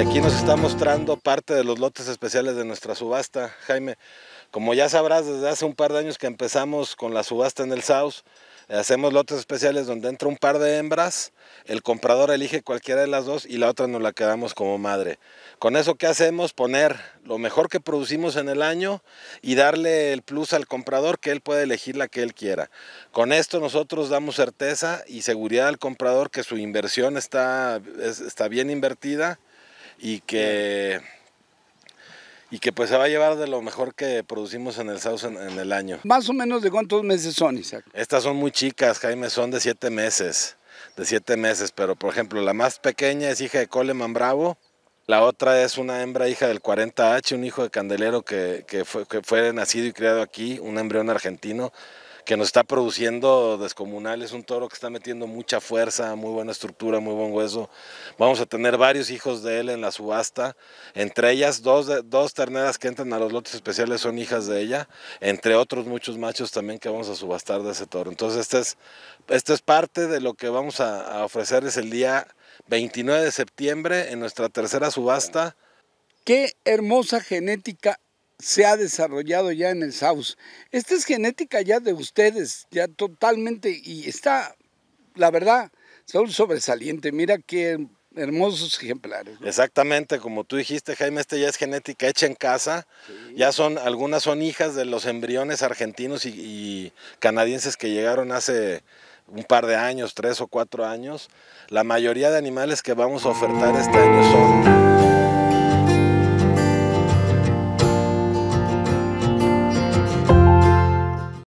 Y aquí nos está mostrando parte de los lotes especiales de nuestra subasta, Jaime. Como ya sabrás, desde hace un par de años que empezamos con la subasta en el SAUS, eh, hacemos lotes especiales donde entra un par de hembras, el comprador elige cualquiera de las dos y la otra nos la quedamos como madre. Con eso ¿qué hacemos, poner lo mejor que producimos en el año y darle el plus al comprador que él puede elegir la que él quiera. Con esto nosotros damos certeza y seguridad al comprador que su inversión está, está bien invertida y que y que pues se va a llevar de lo mejor que producimos en el SAUS en, el año. Más o menos de cuántos meses son, Isaac. Estas son muy chicas, Jaime, son de siete meses, de siete meses, pero por ejemplo la más pequeña es hija de Coleman Bravo, la otra es una hembra hija del 40H, un hijo de candelero que, que, fue, que fue nacido y criado aquí, un embrión argentino que nos está produciendo descomunal. Es un toro que está metiendo mucha fuerza, muy buena estructura, muy buen hueso. Vamos a tener varios hijos de él en la subasta. Entre ellas, dos, dos terneras que entran a los lotes especiales son hijas de ella. Entre otros muchos machos también que vamos a subastar de ese toro. Entonces, este es, este es parte de lo que vamos a, a ofrecerles el día 29 de septiembre en nuestra tercera subasta. Qué hermosa genética se ha desarrollado ya en el Saus. Esta es genética ya de ustedes, ya totalmente, y está, la verdad, son sobresaliente. Mira qué hermosos ejemplares. Exactamente, como tú dijiste, Jaime, este ya es genética hecha en casa. Ya son, algunas son hijas de los embriones argentinos y canadienses que llegaron hace un par de años, tres o cuatro años. La mayoría de animales que vamos a ofertar este año son